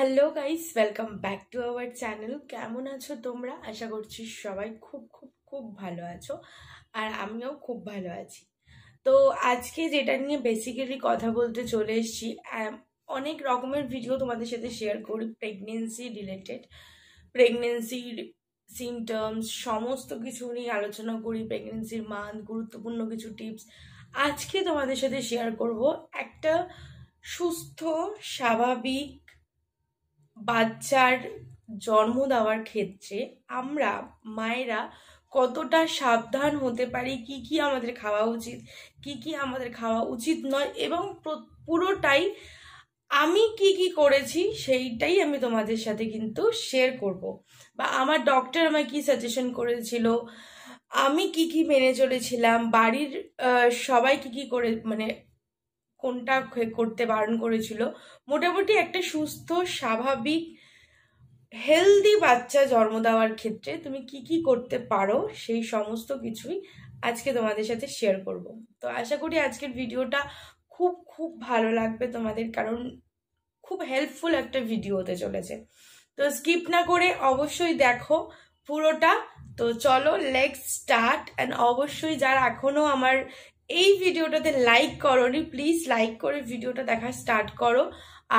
hello guys welcome back to our channel কেমন আছো তোমরা আশা করছি সবাই খুব খুব খুব ভালো আছো আর আমিও খুব ভালো আছি তো আজকে যেটা নিয়ে বেসিক্যালি কথা বলতে চলে এসেছি অনেক রকমের ভিডিও তোমাদের সাথে শেয়ার করি প্রেগনেন্সি রিলেটেড প্রেগনেন্সির সিমটমস সমস্ত কিছু নিয়ে আলোচনা করি প্রেগনেন্সির মান গুরুত্বপূর্ণ কিছু টিপস আজকে তোমাদের সাথে শেয়ার করব একটা সুস্থ স্বাভাবিক বাচ্চার জন্ম দেওয়ার ক্ষেত্রে আমরা মায়েরা কতটা সাবধান হতে পারি কি কি আমাদের খাওয়া উচিত কি কি আমাদের খাওয়া উচিত নয় এবং পুরোটাই আমি কি কি করেছি সেইটাই আমি তোমাদের সাথে কিন্তু শেয়ার করব বা আমার ডক্টর আমায় কি সাজেশন করেছিল আমি কি কি মেনে চলেছিলাম বাড়ির সবাই কি কি করে মানে কোনটা করতে বারণ করেছিল মোটামুটি একটা সুস্থ স্বাভাবিক হেলদি বাচ্চা জন্ম দেওয়ার ক্ষেত্রে তুমি কি কি করতে পারো সেই সমস্ত কিছুই আজকে তোমাদের সাথে শেয়ার করব তো আশা করি আজকের ভিডিওটা খুব খুব ভালো লাগবে তোমাদের কারণ খুব হেল্পফুল একটা ভিডিও হতে চলেছে তো স্কিপ না করে অবশ্যই দেখো পুরোটা তো চলো লেগ স্টার্ট অ্যান্ড অবশ্যই যারা এখনও আমার এই ভিডিওটাতে লাইক করনি প্লিজ লাইক করে ভিডিওটা দেখা স্টার্ট করো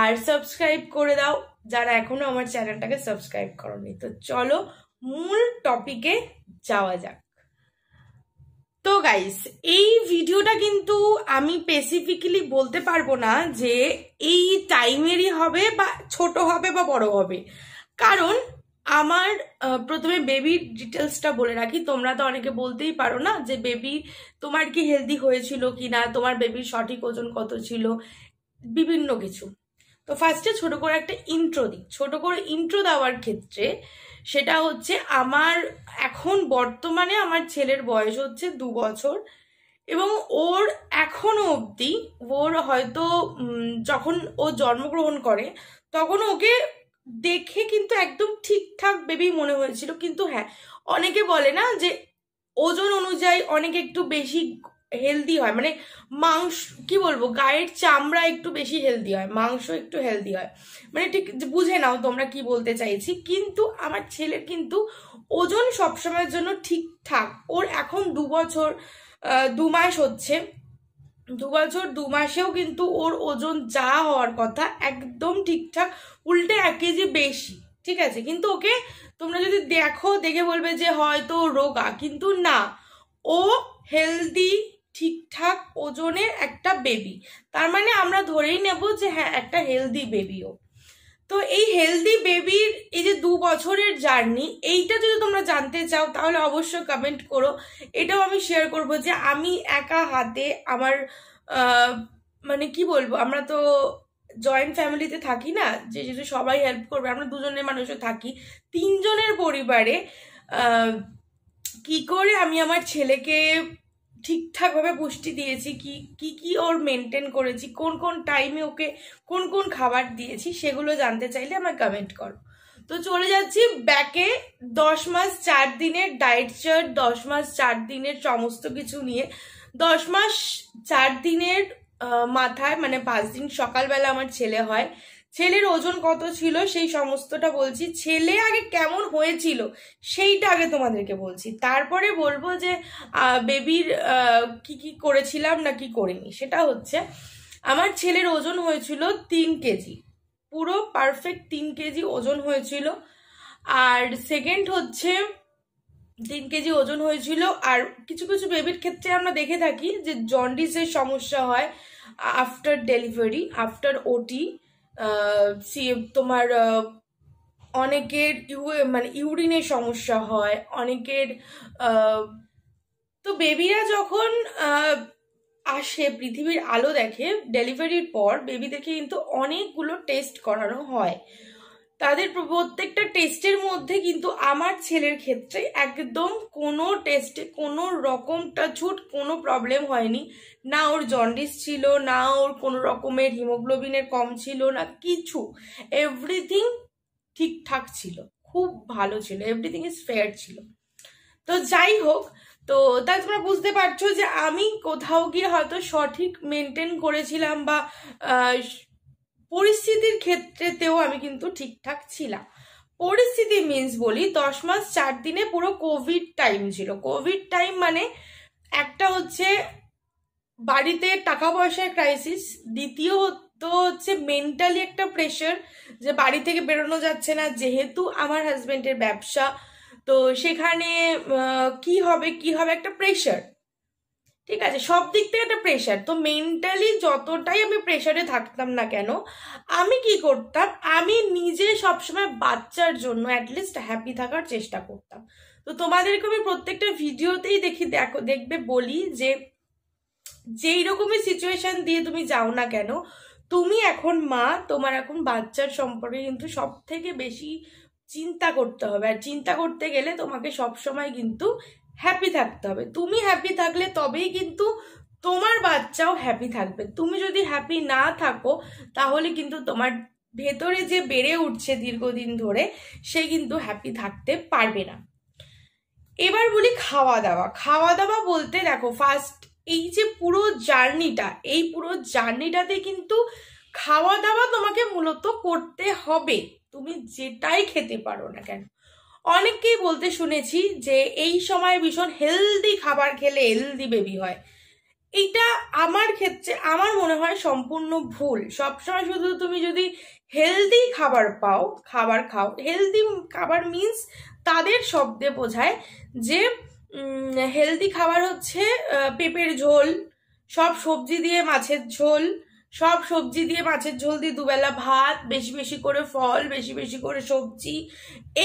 আর সাবস্ক্রাইব করে দাও যারা এখনো আমার চ্যানেলটাকে সাবস্ক্রাইব করনি তো চলো মূল টপিকে যাওয়া যাক তো গাইস এই ভিডিওটা কিন্তু আমি স্পেসিফিক্যালি বলতে পারবো না যে এই টাইমেরই হবে বা ছোট হবে বা বড় হবে কারণ আমার প্রথমে বেবির ডিটেলসটা বলে রাখি তোমরা তো অনেকে বলতেই পারো না যে বেবি তোমার কি হেলদি হয়েছিল কি না তোমার বেবির সঠিক ওজন কত ছিল বিভিন্ন কিছু তো ফার্স্টে ছোট করে একটা ইন্ট্রো দিই ছোট করে ইন্ট্রো দেওয়ার ক্ষেত্রে সেটা হচ্ছে আমার এখন বর্তমানে আমার ছেলের বয়স হচ্ছে দু বছর এবং ওর এখনও অবধি ওর হয়তো যখন ও জন্মগ্রহণ করে তখন ওকে দেখে কিন্তু একদম ঠিকঠাক বেবি মনে হয়েছিল কিন্তু হ্যাঁ অনেকে বলে না যে ওজন অনুযায়ী অনেকে একটু বেশি হেলদি হয় মানে মাংস কি বলবো গায়ের চামড়া একটু বেশি হেলদি হয় মাংস একটু হেলদি হয় মানে ঠিক বুঝে নাও তোমরা কি বলতে চাইছি কিন্তু আমার ছেলের কিন্তু ওজন সবসময়ের জন্য ঠিকঠাক ওর এখন দু বছর দু মাস হচ্ছে দু বছর দু মাসেও কিন্তু ওর ওজন যা হওয়ার কথা একদম ঠিকঠাক উল্টে এক কেজি বেশি ঠিক আছে কিন্তু ওকে তোমরা যদি দেখো দেখে বলবে যে হয়তো রোগা কিন্তু না ও হেলদি ঠিকঠাক ওজনের একটা বেবি তার মানে আমরা ধরেই নেব যে হ্যাঁ একটা হেলদি বেবিও তো এই হেলদি বেবির এই যে দু বছরের জার্নি এইটা যদি তোমরা জানতে চাও তাহলে অবশ্যই কমেন্ট করো এটাও আমি শেয়ার করব যে আমি একা হাতে আমার মানে কি বলবো আমরা তো জয়েন্ট ফ্যামিলিতে থাকি না যে যেহেতু সবাই হেল্প করবে আমরা দুজনের মানুষও থাকি তিনজনের পরিবারে কি করে আমি আমার ছেলেকে ঠিকঠাকভাবে পুষ্টি দিয়েছি কি কি কি ওর মেনটেন করেছি কোন কোন টাইমে ওকে কোন কোন খাবার দিয়েছি সেগুলো জানতে চাইলে আমার কমেন্ট করো তো চলে যাচ্ছি ব্যাকে দশ মাস চার দিনের ডায়েট চার্ট দশ মাস চার দিনের সমস্ত কিছু নিয়ে দশ মাস চার দিনের মাথায় মানে পাঁচ দিন সকালবেলা আমার ছেলে হয় ছেলের ওজন কত ছিল সেই সমস্তটা বলছি ছেলে আগে কেমন হয়েছিল সেইটা আগে তোমাদেরকে বলছি তারপরে বলবো যে বেবির কি কি করেছিলাম না কি করিনি সেটা হচ্ছে আমার ছেলের ওজন হয়েছিল তিন কেজি পুরো পারফেক্ট তিন কেজি ওজন হয়েছিল আর সেকেন্ড হচ্ছে তিন কেজি ওজন হয়েছিল আর কিছু কিছু বেবির ক্ষেত্রে আমরা দেখে থাকি যে জন্ডিসের সমস্যা হয় আফটার ডেলিভারি আফটার ওটি তোমার অনেকের ইউ মানে ইউরিনের সমস্যা হয় অনেকের তো বেবিরা যখন আসে পৃথিবীর আলো দেখে ডেলিভারির পর বেবিদেরকে কিন্তু অনেকগুলো টেস্ট করানো হয় তাদের প্রত্যেকটা টেস্টের মধ্যে কিন্তু আমার ছেলের ক্ষেত্রে একদম কোনো টেস্টে কোনো রকমটা ছুট কোনো প্রবলেম হয়নি না ওর জন্ডিস ছিল না ওর কোনো রকমের হিমোগ্লোবিনের কম ছিল না কিছু এভরিথিং ঠিকঠাক ছিল খুব ভালো ছিল এভরিথিং ইজ ফেয়ার ছিল তো যাই হোক তো তাই তোমরা বুঝতে পারছো যে আমি কোথাও গিয়ে হয়তো সঠিক মেনটেন করেছিলাম বা পরিস্থিতির ক্ষেত্রেতেও আমি কিন্তু ঠিকঠাক ছিলাম পরিস্থিতি মিন্স বলি দশ মাস চার দিনে পুরো কোভিড টাইম ছিল কোভিড টাইম মানে একটা হচ্ছে বাড়িতে টাকা পয়সার ক্রাইসিস দ্বিতীয় তো হচ্ছে মেন্টালি একটা প্রেশার যে বাড়ি থেকে বেরোনো যাচ্ছে না যেহেতু আমার হাজব্যান্ডের ব্যবসা তো সেখানে কি হবে কি হবে একটা প্রেশার ঠিক আছে সব দিক থেকে একটা প্রেশার তো মেন্টালি যতটাই আমি প্রেশারে থাকতাম না কেন আমি কি করতাম আমি নিজে সবসময় বাচ্চার জন্য অ্যাটলিস্ট হ্যাপি থাকার চেষ্টা করতাম তো তোমাদেরকে আমি প্রত্যেকটা ভিডিওতেই দেখি দেখো দেখবে বলি যে যেই রকমই সিচুয়েশন দিয়ে তুমি যাও না কেন তুমি এখন মা তোমার এখন বাচ্চার সম্পর্কে কিন্তু সব থেকে বেশি চিন্তা করতে হবে আর চিন্তা করতে গেলে তোমাকে সবসময় কিন্তু হ্যাপি থাকতে হবে তুমি হ্যাপি থাকলে তবেই কিন্তু তোমার বাচ্চাও হ্যাপি থাকবে তুমি যদি হ্যাপি না থাকো তাহলে কিন্তু তোমার ভেতরে যে বেড়ে উঠছে দীর্ঘদিন ধরে সে কিন্তু হ্যাপি থাকতে পারবে না এবার বলি খাওয়া দাওয়া খাওয়া দাওয়া বলতে দেখো ফার্স্ট এই যে পুরো জার্নিটা এই পুরো জার্নিটাতে কিন্তু খাওয়া দাওয়া তোমাকে মূলত করতে হবে তুমি যেটাই খেতে পারো না কেন অনেককেই বলতে শুনেছি যে এই সময় ভীষণ হেলদি খাবার খেলে হেলদি বেবি হয় এটা আমার ক্ষেত্রে আমার মনে হয় সম্পূর্ণ ভুল সবসময় শুধু তুমি যদি হেলদি খাবার পাও খাবার খাও হেলদি খাবার মিন্স তাদের শব্দে বোঝায় যে হেলদি খাবার হচ্ছে পেঁপের ঝোল সব সবজি দিয়ে মাছের ঝোল সব সবজি দিয়ে মাছের ঝোল দিয়ে দুবেলা ভাত বেশি বেশি করে ফল বেশি বেশি করে সবজি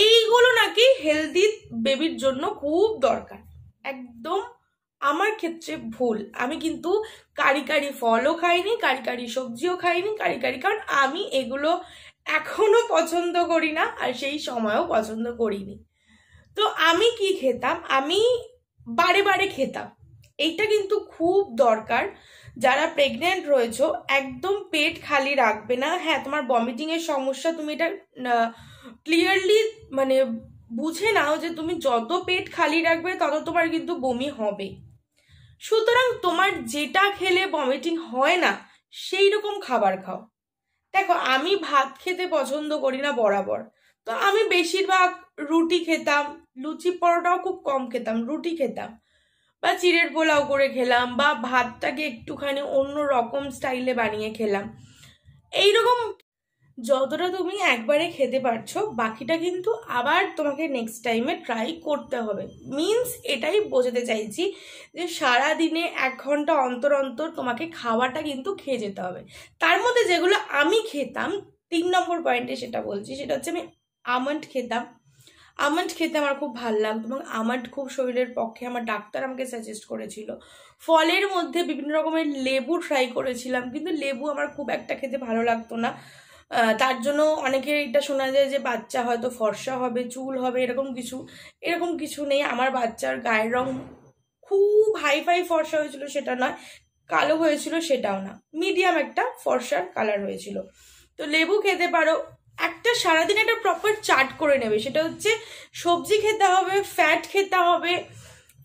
এইগুলো নাকি হেলদি বেবির জন্য খুব দরকার একদম আমার ক্ষেত্রে ভুল আমি কিন্তু কারি কারি ফলও খাইনি কারি কারি সবজিও খাইনি কারি কারি কারণ আমি এগুলো এখনো পছন্দ করি না আর সেই সময়ও পছন্দ করিনি তো আমি কি খেতাম আমি বারে বারে খেতাম এইটা কিন্তু খুব দরকার যারা প্রেগনেন্ট রয়েছ একদম পেট খালি রাখবে না হ্যাঁ তোমার এর সমস্যা তুমি এটা ক্লিয়ারলি মানে বুঝে নাও যে তুমি যত পেট খালি রাখবে তত তোমার কিন্তু বমি হবে সুতরাং তোমার যেটা খেলে বমিটিং হয় না সেই রকম খাবার খাও দেখো আমি ভাত খেতে পছন্দ করি না বরাবর তো আমি বেশিরভাগ রুটি খেতাম লুচি পরোটাও খুব কম খেতাম রুটি খেতাম বা চিড়ের পোলাও করে খেলাম বা ভাতটাকে একটুখানি অন্য রকম স্টাইলে বানিয়ে খেলাম এই রকম যতটা তুমি একবারে খেতে পারছো বাকিটা কিন্তু আবার তোমাকে নেক্সট টাইমে ট্রাই করতে হবে মিনস এটাই বোঝাতে চাইছি যে সারা দিনে এক ঘন্টা অন্তর অন্তর তোমাকে খাওয়াটা কিন্তু খেয়ে যেতে হবে তার মধ্যে যেগুলো আমি খেতাম তিন নম্বর পয়েন্টে সেটা বলছি সেটা হচ্ছে আমি আমন্ড খেতাম আমন্ড খেতে আমার খুব ভাল লাগতো এবং আমন্ড খুব শরীরের পক্ষে আমার ডাক্তার আমাকে সাজেস্ট করেছিল ফলের মধ্যে বিভিন্ন রকমের লেবু ট্রাই করেছিলাম কিন্তু লেবু আমার খুব একটা খেতে ভালো লাগতো না তার জন্য অনেকের এটা শোনা যায় যে বাচ্চা হয়তো ফর্সা হবে চুল হবে এরকম কিছু এরকম কিছু নেই আমার বাচ্চার গায়ের রং খুব হাই ফাই ফর্সা হয়েছিল সেটা নয় কালো হয়েছিল সেটাও না মিডিয়াম একটা ফর্সার কালার হয়েছিল তো লেবু খেতে পারো একটা সারাদিন একটা প্রপার চার্ট করে নেবে সেটা হচ্ছে সবজি খেতে হবে ফ্যাট খেতে হবে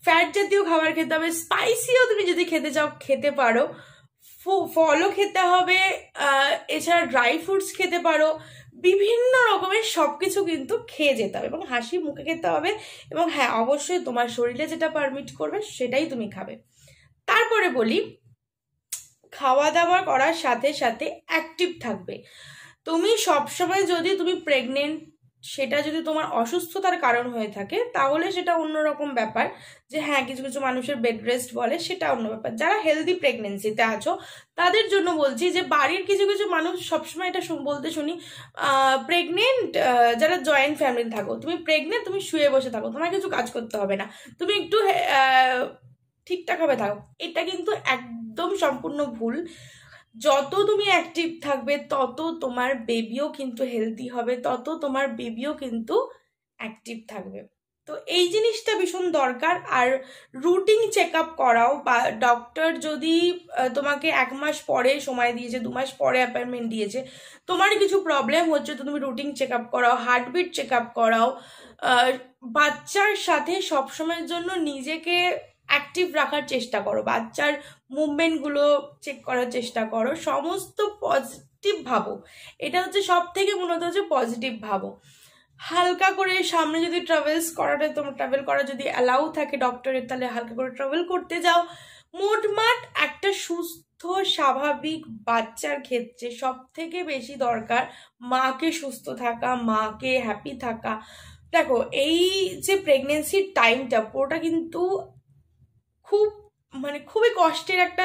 ফ্যাট জাতীয় খাবার খেতে হবে স্পাইসিও তুমি যদি খেতে চাও খেতে পারো ফলও খেতে হবে এছাড়া ড্রাই ফ্রুটস খেতে পারো বিভিন্ন রকমের সব কিছু কিন্তু খেয়ে যেতে হবে এবং হাসি মুখে খেতে হবে এবং হ্যাঁ অবশ্যই তোমার শরীরে যেটা পারমিট করবে সেটাই তুমি খাবে তারপরে বলি খাওয়া দাওয়া করার সাথে সাথে অ্যাক্টিভ থাকবে তুমি সবসময় যদি তুমি প্রেগনেন্ট সেটা যদি তোমার অসুস্থতার কারণ হয়ে থাকে তাহলে সেটা অন্যরকম ব্যাপার যে হ্যাঁ কিছু কিছু মানুষের বেড রেস্ট বলে সেটা অন্য ব্যাপার যারা হেলদি প্রেগনেন্সিতে আছো তাদের জন্য বলছি যে বাড়ির কিছু কিছু মানুষ সবসময় এটা বলতে শুনি প্রেগনেন্ট যারা জয়েন্ট ফ্যামিলি থাকো তুমি প্রেগনেন্ট তুমি শুয়ে বসে থাকো তোমার কিছু কাজ করতে হবে না তুমি একটু ঠিকঠাকভাবে থাকো এটা কিন্তু একদম সম্পূর্ণ ভুল যত তুমি অ্যাক্টিভ থাকবে তত তোমার বেবিও কিন্তু হেলদি হবে তত তোমার বেবিও কিন্তু অ্যাক্টিভ থাকবে তো এই জিনিসটা ভীষণ দরকার আর রুটিন চেক আপ করাও বা ডক্টর যদি তোমাকে এক মাস পরে সময় দিয়েছে দু মাস পরে অ্যাপয়েন্টমেন্ট দিয়েছে তোমার কিছু প্রবলেম হচ্ছে তো তুমি রুটিন চেক আপ করাও হার্টবিট চেক আপ করাও বাচ্চার সাথে সবসময়ের জন্য নিজেকে অ্যাক্টিভ রাখার চেষ্টা করো বাচ্চার মুভমেন্টগুলো চেক করার চেষ্টা করো সমস্ত পজিটিভ ভাবো এটা হচ্ছে সব থেকে মূলত হচ্ছে পজিটিভ ভাবো হালকা করে সামনে যদি ট্রাভেলস করাটা তোমার ট্রাভেল করা যদি অ্যালাউ থাকে ডক্টরের তাহলে হালকা করে ট্রাভেল করতে যাও মোটমাট একটা সুস্থ স্বাভাবিক বাচ্চার ক্ষেত্রে সব থেকে বেশি দরকার মাকে সুস্থ থাকা মাকে হ্যাপি থাকা দেখো এই যে প্রেগনেন্সির টাইমটা পুরোটা কিন্তু খুব মানে খুবই কষ্টের একটা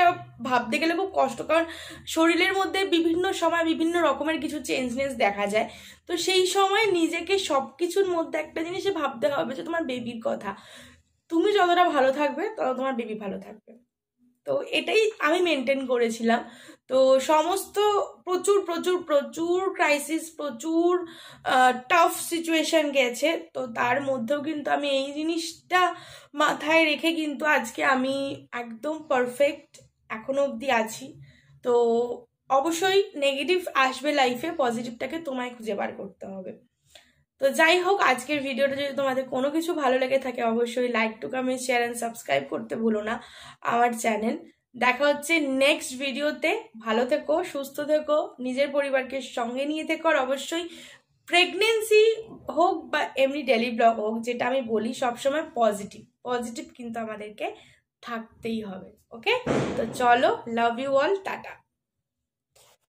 ভাবতে গেলে খুব কষ্ট কারণ শরীরের মধ্যে বিভিন্ন সময় বিভিন্ন রকমের কিছু চেঞ্জনেস দেখা যায় তো সেই সময় নিজেকে সব কিছুর মধ্যে একটা জিনিসে ভাবতে হবে যে তোমার বেবির কথা তুমি যতটা ভালো থাকবে তত তোমার বেবি ভালো থাকবে তো এটাই আমি মেনটেন করেছিলাম তো সমস্ত প্রচুর প্রচুর প্রচুর ক্রাইসিস প্রচুর টাফ সিচুয়েশন গেছে তো তার মধ্যেও কিন্তু আমি এই জিনিসটা মাথায় রেখে কিন্তু আজকে আমি একদম পারফেক্ট এখনো অবধি আছি তো অবশ্যই নেগেটিভ আসবে লাইফে পজিটিভটাকে তোমায় খুঁজে বার করতে হবে তো যাই হোক আজকের ভিডিওটা যদি তোমাদের কোনো কিছু ভালো লেগে থাকে অবশ্যই like to comment share and subscribe করতে ভুলো না আমার চ্যানেল দেখা হচ্ছে নেক্সট ভিডিওতে ভালো থেকো সুস্থ থেকো নিজের পরিবারকে সঙ্গে নিয়ে থেকো আর অবশ্যই প্রেগনেন্সি হোক বা এমনি ডেলি ব্লগ হোক যেটা আমি বলি সবসময় পজিটিভ পজিটিভ কিন্তু আমাদেরকে থাকতেই হবে ওকে তো চলো লাভ ইউ অল টাটা